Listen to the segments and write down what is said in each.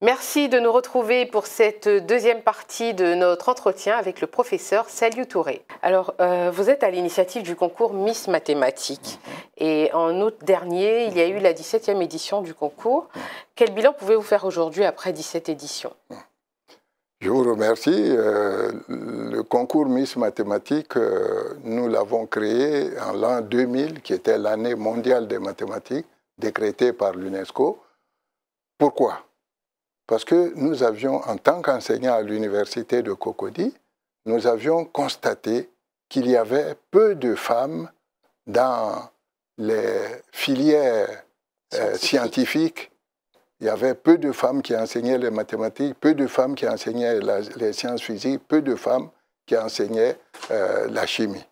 Merci de nous retrouver pour cette deuxième partie de notre entretien avec le professeur Saliou Touré. Alors, euh, vous êtes à l'initiative du concours Miss Mathématiques. Et en août dernier, il y a eu la 17e édition du concours. Quel bilan pouvez-vous faire aujourd'hui après 17 éditions Je vous remercie. Euh, le concours Miss Mathématiques, euh, nous l'avons créé en l'an 2000, qui était l'année mondiale des mathématiques, décrétée par l'UNESCO. Pourquoi parce que nous avions, en tant qu'enseignants à l'université de Cocody, nous avions constaté qu'il y avait peu de femmes dans les filières euh, scientifiques. Il y avait peu de femmes qui enseignaient les mathématiques, peu de femmes qui enseignaient les sciences physiques, peu de femmes qui enseignaient euh, la chimie.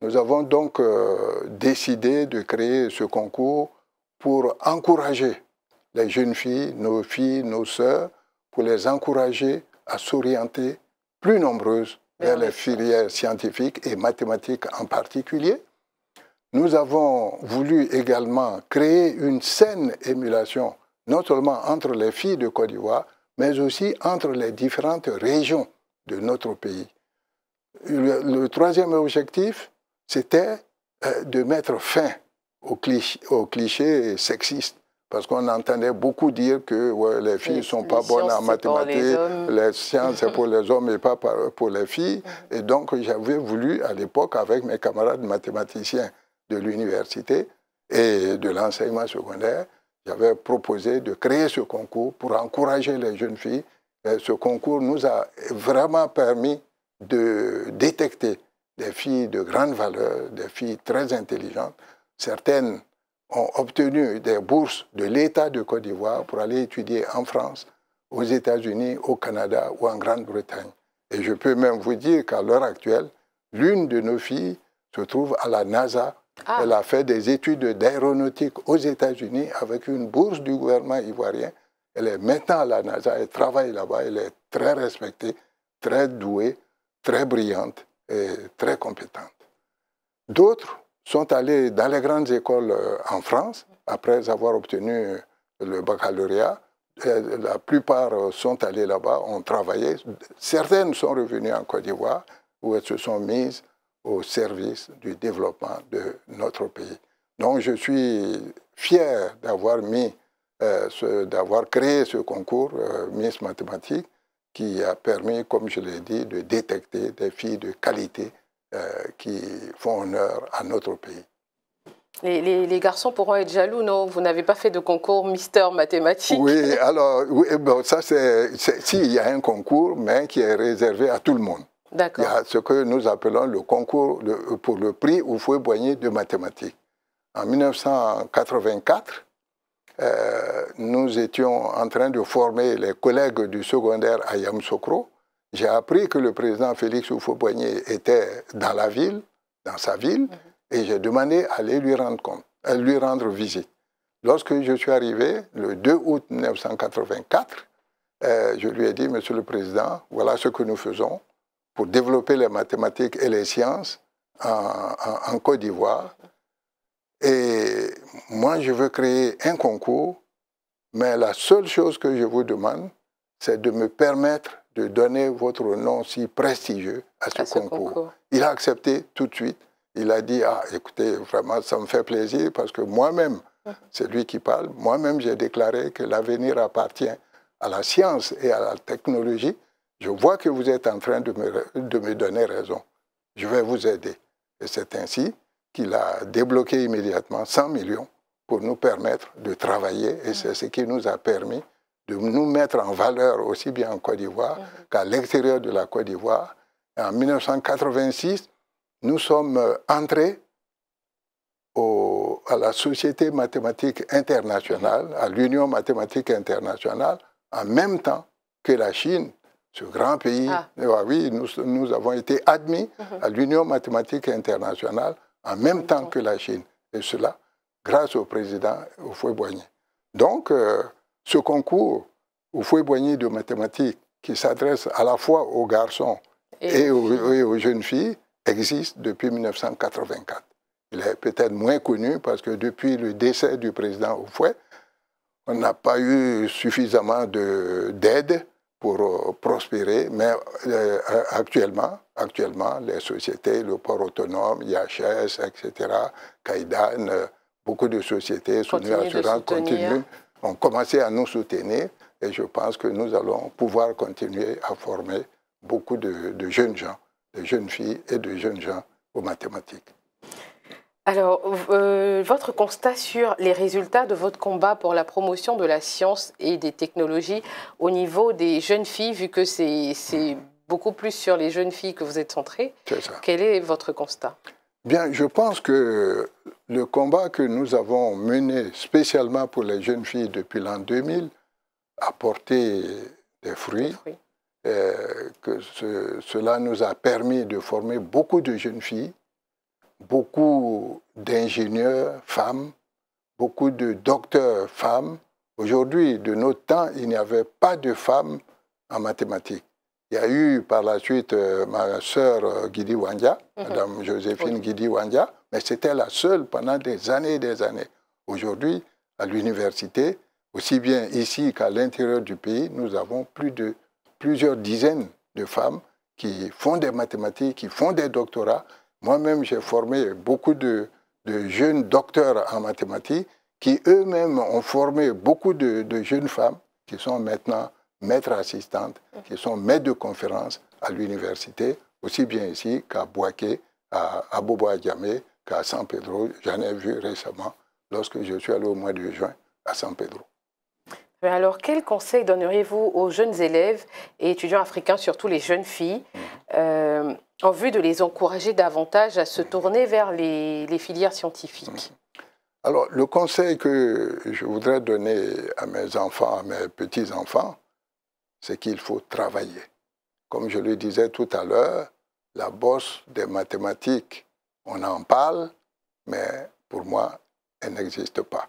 Nous avons donc euh, décidé de créer ce concours pour encourager les jeunes filles, nos filles, nos sœurs, pour les encourager à s'orienter plus nombreuses vers les filières scientifiques et mathématiques en particulier. Nous avons voulu également créer une saine émulation, non seulement entre les filles de Côte d'Ivoire, mais aussi entre les différentes régions de notre pays. Le, troisième objectif, c'était euh, de mettre fin aux, clichés sexistes parce qu'on entendait beaucoup dire que les filles ne sont pas bonnes en mathématiques, les, sciences c'est pour les hommes et pas pour les filles. Mhm. Et donc j'avais voulu à l'époque, avec mes camarades mathématiciens de l'université et de l'enseignement secondaire, j'avais proposé de créer ce concours pour encourager les jeunes filles. Et ce concours nous a vraiment permis de détecter des filles de grande valeur, des filles très intelligentes, certaines ont obtenu des bourses de l'État de Côte d'Ivoire pour aller étudier en France, aux États-Unis, au Canada ou en Grande-Bretagne. Et je peux même vous dire qu'à l'heure actuelle, l'une de nos filles se trouve à la NASA. Ah. Elle a fait des études d'aéronautique aux États-Unis avec une bourse du gouvernement ivoirien. Elle est maintenant à la NASA, elle travaille là-bas, elle est très respectée, très douée, très brillante et très compétente. D'autres sont allés dans les grandes écoles euh, en France après avoir obtenu euh, le baccalauréat. La plupart euh, sont allés là-bas, ont travaillé. Certaines sont revenues en Côte d'Ivoire où elles se sont mises au service du développement de notre pays. Donc je suis fier d'avoir mis, d'avoir créé ce concours Miss Mathématiques qui a permis, comme je l'ai dit, de détecter des filles de qualité euh, qui font honneur à notre pays. Les, garçons pourront être jaloux, non Vous n'avez pas fait de concours Mister Mathématiques Oui, alors, eh ben, ça c'est. Si, il y a un concours, mais qui est réservé à tout le monde. D'accord. Il y a ce que nous appelons le concours pour le prix fouet Boigny de mathématiques. En 1984, euh, nous étions en train de former les collègues du secondaire à Yamsokro j'ai appris que le président Félix Houphouët-Boigny était dans la ville, dans sa ville, mhm. et j'ai demandé à aller lui rendre compte, lui rendre visite. Lorsque je suis arrivé, le 2 août 1984, euh, je lui ai dit, Monsieur le Président, voilà ce que nous faisons pour développer les mathématiques et les sciences en Côte d'Ivoire. Et moi, je veux créer un concours, mais la seule chose que je vous demande, c'est de me permettre de donner votre nom si prestigieux à ce, concours. Il a accepté tout de suite. Il a dit, ah, écoutez, vraiment, ça me fait plaisir parce que moi-même, c'est lui qui parle, moi-même, j'ai déclaré que l'avenir appartient à la science et à la technologie. Je vois que vous êtes en train de me, de me donner raison. Je vais vous aider. Et c'est ainsi qu'il a débloqué immédiatement 100 millions pour nous permettre de travailler. Et c'est ce qui nous a permis de nous mettre en valeur aussi bien en Côte d'Ivoire mhm. qu'à l'extérieur de la Côte d'Ivoire. En 1986, nous sommes euh, entrés à la Société mathématique internationale, à l'Union mathématique internationale, en même temps que la Chine, ce grand pays. Ah. Eh ben oui, nous, avons été admis mhm. à l'Union mathématique internationale en même temps que la Chine. Et cela grâce au président Oufoué-Boigny. Donc, euh, ce concours au fouet boigny de mathématiques qui s'adresse à la fois aux garçons et, aux, jeunes filles existe depuis 1984. Il est peut-être moins connu parce que depuis le décès du président Oufouet, on n'a pas eu suffisamment d'aide pour euh, prospérer, mais euh, actuellement, actuellement, les sociétés, le port autonome, IHS, etc., Kaidan, euh, beaucoup de sociétés, Soutenu Assurance, continuent ont commencé à nous soutenir et je pense que nous allons pouvoir continuer à former beaucoup de, jeunes gens, de jeunes filles et de jeunes gens aux mathématiques. Alors, euh, votre constat sur les résultats de votre combat pour la promotion de la science et des technologies au niveau des jeunes filles, vu que c'est beaucoup plus sur les jeunes filles que vous êtes centré, quel est votre constat Bien, je pense que le combat que nous avons mené spécialement pour les jeunes filles depuis l'an 2000 a porté des fruits. Euh, que cela nous a permis de former beaucoup de jeunes filles, beaucoup d'ingénieurs femmes, beaucoup de docteurs femmes. Aujourd'hui, de notre temps, il n'y avait pas de femmes en mathématiques. Il y a eu par la suite euh, ma sœur euh, Guidi Wandia, mhm. Madame Joséphine Guidi Wandia, mais c'était la seule pendant des années et des années. Aujourd'hui, à l'université, aussi bien ici qu'à l'intérieur du pays, nous avons plus de plusieurs dizaines de femmes qui font des mathématiques, qui font des doctorats. Moi-même, j'ai formé beaucoup de, jeunes docteurs en mathématiques qui eux-mêmes ont formé beaucoup de, de jeunes femmes qui sont maintenant maîtres assistantes, qui sont maîtres de conférences à l'université, aussi bien ici qu'à Boaké, à, Abobo Bobo qu'à San Pedro. J'en ai vu récemment lorsque je suis allé au mois de juin à San Pedro. Euh, alors, quel conseil donneriez-vous aux jeunes élèves et étudiants africains, surtout les jeunes filles, mhm. euh, en vue de les encourager davantage à se tourner vers les, les filières scientifiques mhm. Alors, le conseil que je voudrais donner à mes enfants, à mes petits-enfants, c'est qu'il faut travailler. Comme je le disais tout à l'heure, la bosse des mathématiques, on en parle, mais pour moi, elle n'existe pas.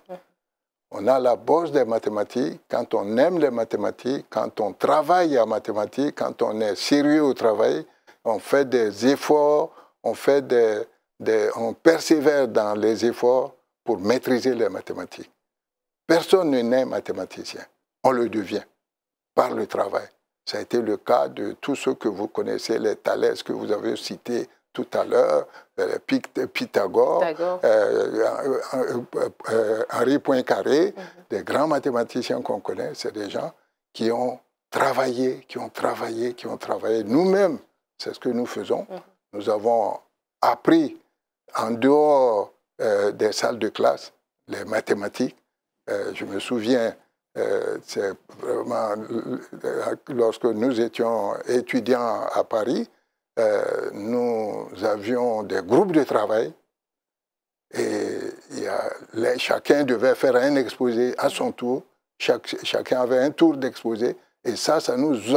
On a la bosse des mathématiques quand on aime les mathématiques, quand on travaille en mathématiques, quand on est sérieux au travail, on fait des efforts, on, fait des, on persévère dans les efforts pour maîtriser les mathématiques. Personne n'est mathématicien, on le devient par le travail. Ça a été le cas de tous ceux que vous connaissez, les Thalès que vous avez cités tout à l'heure, euh, Pythagore, euh, euh, Henri Poincaré, mhm. des grands mathématiciens qu'on connaît, c'est des gens qui ont travaillé, qui ont travaillé, qui ont travaillé. Nous-mêmes, c'est ce que nous faisons. Mhm. Nous avons appris en dehors des salles de classe les mathématiques. je me souviens euh, c'est vraiment lorsque nous étions étudiants à Paris, euh, nous avions des groupes de travail et chacun devait faire un exposé à son tour. Chaque, chacun avait un tour d'exposé. Et ça, ça nous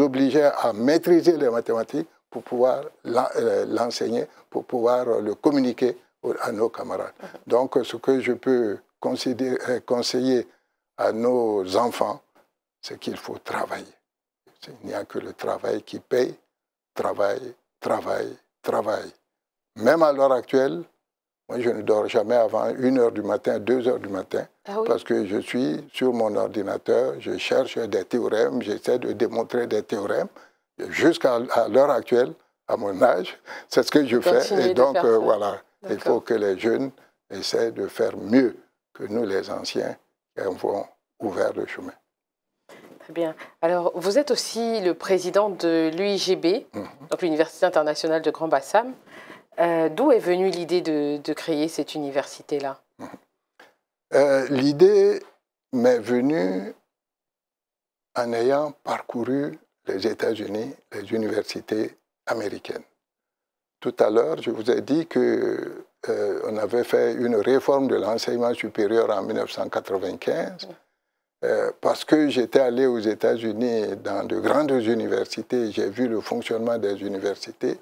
obligeait à maîtriser les mathématiques pour pouvoir euh, l'enseigner, pour pouvoir le communiquer à nos camarades. Donc, ce que je peux conseiller à nos enfants, c'est qu'il faut travailler. Il n'y a que le travail qui paye. Travail, travail, travail. Même à l'heure actuelle, moi je ne dors jamais avant 1 h du matin, 2 h du matin, ah parce que je suis sur mon ordinateur, je cherche des théorèmes, j'essaie de démontrer des théorèmes. Jusqu'à l'heure actuelle, à mon âge, c'est ce que je fais. Et donc, euh, voilà, il faut que les jeunes essaient de faire mieux que nous, les anciens, et on voit ouvert le chemin. Très bien. Alors, vous êtes aussi le président de l'UIGB, mhm. l'Université internationale de Grand Bassam. Euh, d'où est venue l'idée de, créer cette université-là mhm. euh, L'idée m'est venue en ayant parcouru les États-Unis, les universités américaines tout à l'heure, je vous ai dit qu'on euh, avait fait une réforme de l'enseignement supérieur en 1995 euh, parce que j'étais allé aux États-Unis dans de grandes universités, j'ai vu le fonctionnement des universités,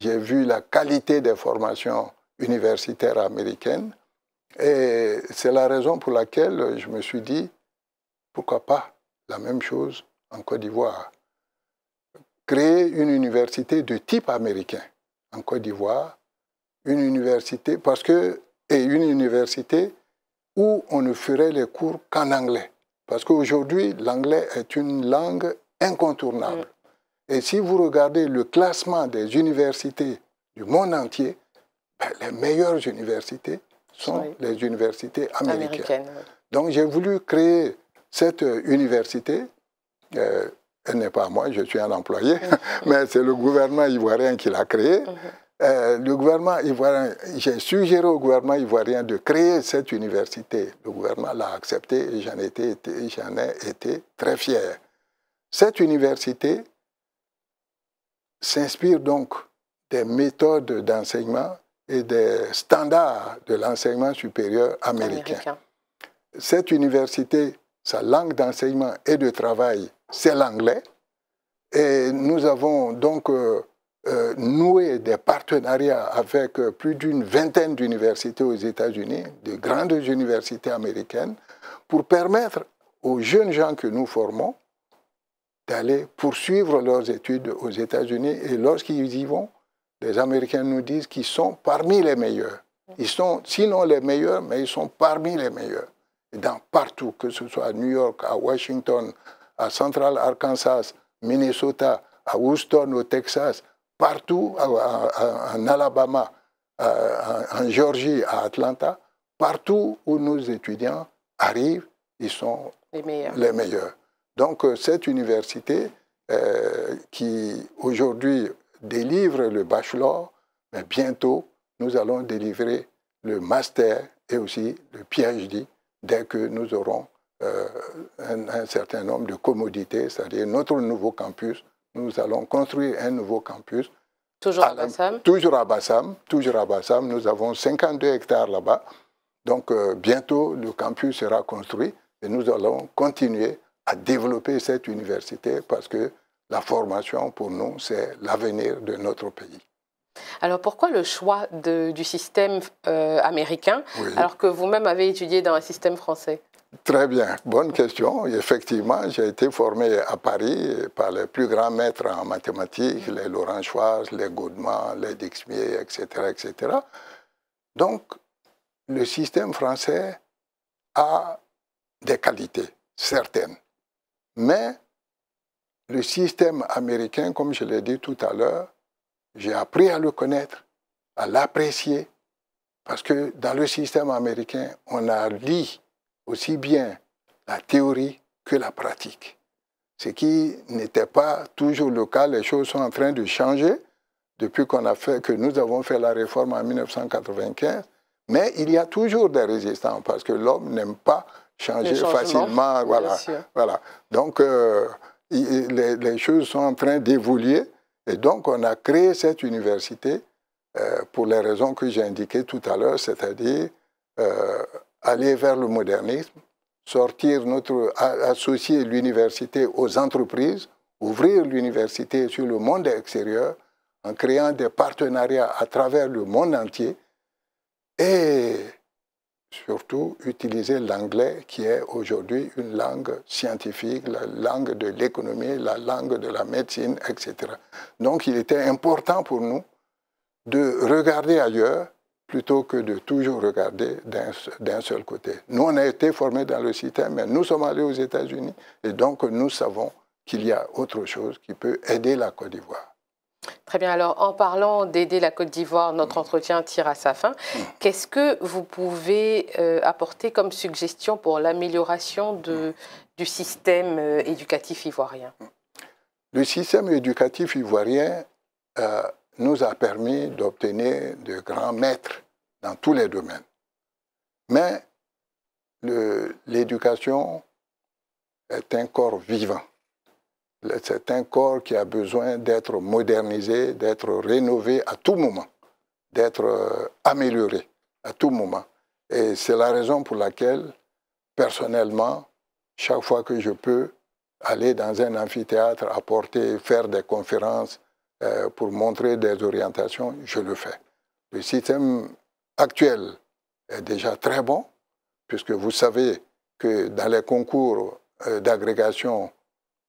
j'ai vu la qualité des formations universitaires américaines et c'est la raison pour laquelle je me suis dit pourquoi pas la même chose en Côte d'Ivoire. Créer une université de type américain en Côte d'Ivoire, une université, parce que, et une université où on ne ferait les cours qu'en anglais. Parce qu'aujourd'hui, l'anglais est une langue incontournable. Et si vous regardez le classement des universités du monde entier, ben, les meilleures universités sont les universités américaines. Donc j'ai voulu créer cette euh, université euh, elle n'est pas moi, je suis un employé, mais c'est le gouvernement ivoirien qui l'a créée. Euh, le gouvernement j'ai suggéré au gouvernement ivoirien de créer cette université. Le gouvernement l'a accepté et j'en ai été, très fier. Cette université s'inspire donc des méthodes d'enseignement et des standards de l'enseignement supérieur américain. Cette université, sa langue d'enseignement et de travail c'est l'anglais. Et nous avons donc euh, euh, noué des partenariats avec euh, plus d'une vingtaine d'universités aux États-Unis, de grandes universités américaines, pour permettre aux jeunes gens que nous formons d'aller poursuivre leurs études aux États-Unis. Et lorsqu'ils y vont, les Américains nous disent qu'ils sont parmi les meilleurs. Ils sont sinon les meilleurs, mais ils sont parmi les meilleurs. Et dans partout, que ce soit à New York, à Washington, à Central Arkansas, Minnesota, à Houston au Texas, partout, en Alabama, en Georgie, à Atlanta, partout où nos étudiants arrivent, ils sont les meilleurs. Les meilleurs. Donc euh, cette université euh, qui aujourd'hui délivre le bachelor, mais bientôt nous allons délivrer le master et aussi le PhD dès que nous aurons euh, un, certain nombre de commodités, c'est-à-dire notre nouveau campus. Nous allons construire un nouveau campus. Toujours à, ah, Bassam Toujours à Bassam, toujours à Bassam. Nous avons 52 hectares là-bas. Donc euh, bientôt, le campus sera construit et nous allons continuer à développer cette université parce que la formation, pour nous, c'est l'avenir de notre pays. Alors pourquoi le choix du système euh, américain alors que vous-même avez étudié dans un système français Très bien, bonne question. Effectivement, j'ai été formé à Paris par les plus grands maîtres en mathématiques, les Laurent Schwarz, les Goodman, les Dixmier, etc., etc. Donc, le système français a des qualités certaines, mais le système américain, comme je l'ai dit tout à l'heure, j'ai appris à le connaître, à l'apprécier, parce que dans le système américain, on a dit, aussi bien la théorie que la pratique. Ce qui n'était pas toujours le cas, les choses sont en train de changer depuis qu'on a fait, que nous avons fait la réforme en 1995, mais il y a toujours des résistants parce que l'homme n'aime pas changer facilement. Voilà, voilà. Donc, euh, les, choses sont en train d'évoluer et donc on a créé cette université euh, pour les raisons que j'ai indiquées tout à l'heure, c'est-à-dire euh, aller vers le modernisme, sortir notre, associer l'université aux entreprises, ouvrir l'université sur le monde extérieur en créant des partenariats à travers le monde entier et surtout utiliser l'anglais qui est aujourd'hui une langue scientifique, la langue de l'économie, la langue de la médecine, etc. Donc il était important pour nous de regarder ailleurs plutôt que de toujours regarder d'un seul côté. Nous, on a été formés dans le système, mais nous sommes allés aux États-Unis et donc nous savons qu'il y a autre chose qui peut aider la Côte d'Ivoire. Très bien, alors en parlant d'aider la Côte d'Ivoire, notre entretien tire à sa fin. Mm. Qu'est-ce que vous pouvez euh, apporter comme suggestion pour l'amélioration mm. du système euh, éducatif ivoirien mm. Le système éducatif ivoirien euh, nous a permis d'obtenir de grands maîtres dans tous les domaines. Mais l'éducation est un corps vivant. C'est un corps qui a besoin d'être modernisé, d'être rénové à tout moment, d'être euh, amélioré à tout moment. Et c'est la raison pour laquelle, personnellement, chaque fois que je peux aller dans un amphithéâtre, apporter, faire des conférences, euh, pour montrer des orientations, je le fais. Le système actuel est déjà très bon, puisque vous savez que dans les concours euh, d'agrégation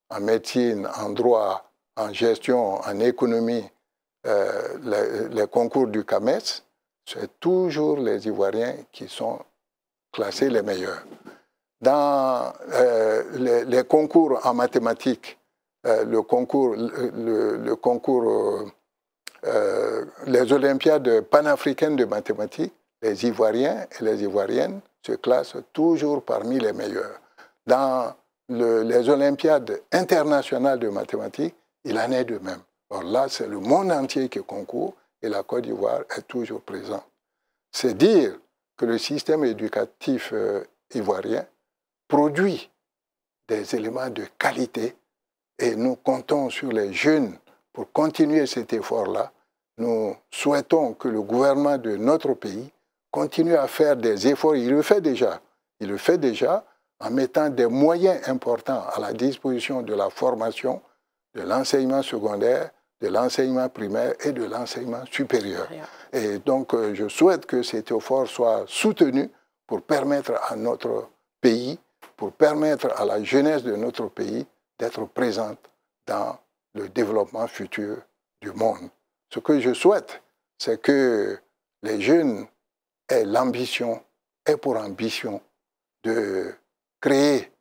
en médecine, en droit, en gestion, en économie, euh, les, concours du CAMES, c'est toujours les Ivoiriens qui sont classés les meilleurs. Dans les, concours en mathématiques, euh, le concours, le, concours euh, euh, les Olympiades panafricaines de mathématiques, les Ivoiriens et les Ivoiriennes se classent toujours parmi les meilleurs. Dans les Olympiades internationales de mathématiques, il en est de même. Or là, c'est le monde entier qui concourt et la Côte d'Ivoire est toujours présente. C'est dire que le système éducatif ivoirien produit des éléments de qualité et nous comptons sur les jeunes pour continuer cet effort-là. Nous souhaitons que le gouvernement de notre pays continue à faire des efforts. Il le fait déjà. Il le fait déjà en mettant des moyens importants à la disposition de la formation, de l'enseignement secondaire, de l'enseignement primaire et de l'enseignement supérieur. Et donc, euh, je souhaite que cet effort soit soutenu pour permettre à notre pays, pour permettre à la jeunesse de notre pays d'être présente dans le développement futur du monde. Ce que je souhaite, c'est que les jeunes aient l'ambition, et pour ambition de créer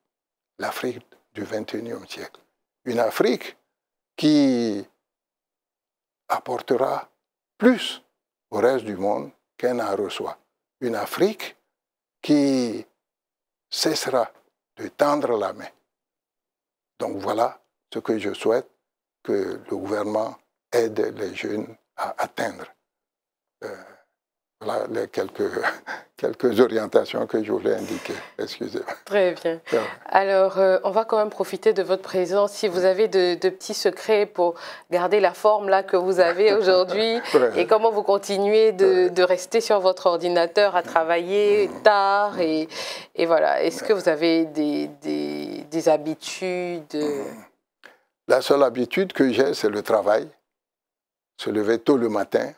l'Afrique du XXIe siècle. Une Afrique qui apportera plus au reste du monde qu'elle n'en reçoit. Une Afrique qui cessera de tendre la main donc voilà ce que je souhaite que le gouvernement aide les jeunes à atteindre. Euh, voilà les quelques, quelques orientations que je voulais indiquer. Excusez-moi. Très bien. Alors, euh, on va quand même profiter de votre présence. Si vous avez de, de petits secrets pour garder la forme là que vous avez aujourd'hui et comment vous continuez de, de, rester sur votre ordinateur à travailler mm. tard et, et voilà. Est-ce que vous avez des, des des habitudes mhm. La seule habitude que j'ai, c'est le travail. Se lever tôt le matin,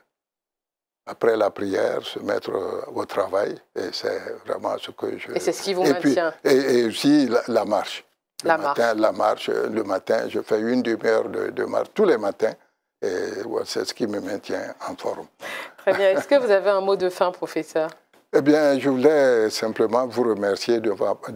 après la prière, se mettre euh, au travail. Et c'est vraiment ce que je... Et c'est ce qui vous maintient. et, aussi la, marche. la marche. La euh, marche, le matin, je fais une demi-heure de, marche tous les matins. Et c'est ce qui me maintient en forme. Très bien. Est-ce que vous avez un mot de fin, professeur eh bien, je voulais simplement vous remercier de,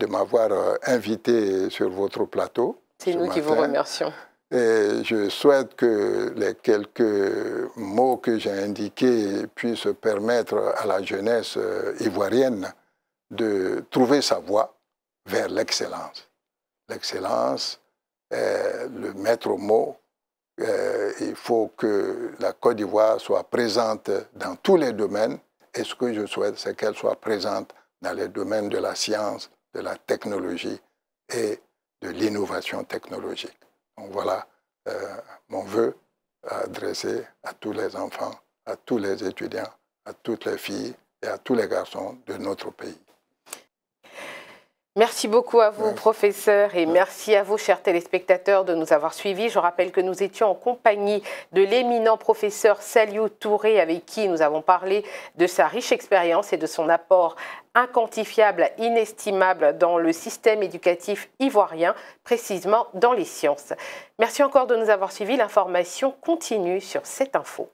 m'avoir euh, invité sur votre plateau. C'est nous qui vous remercions. je souhaite que les quelques mots que j'ai indiqués puissent permettre à la jeunesse euh, ivoirienne de trouver sa voie vers l'excellence. L'excellence est le maître mot. Euh, il faut que la Côte d'Ivoire soit présente dans tous les domaines et ce que je souhaite, c'est qu'elle soit présente dans les domaines de la science, de la technologie et de l'innovation technologique. Donc voilà euh, mon vœu adressé à tous les enfants, à tous les étudiants, à toutes les filles et à tous les garçons de notre pays. Merci beaucoup à vous, professeurs, professeur, et merci à vous, chers téléspectateurs, de nous avoir suivis. Je rappelle que nous étions en compagnie de l'éminent professeur Saliou Touré, avec qui nous avons parlé de sa riche expérience et de son apport inquantifiable, inestimable dans le système éducatif ivoirien, précisément dans les sciences. Merci encore de nous avoir suivis. L'information continue sur cette info.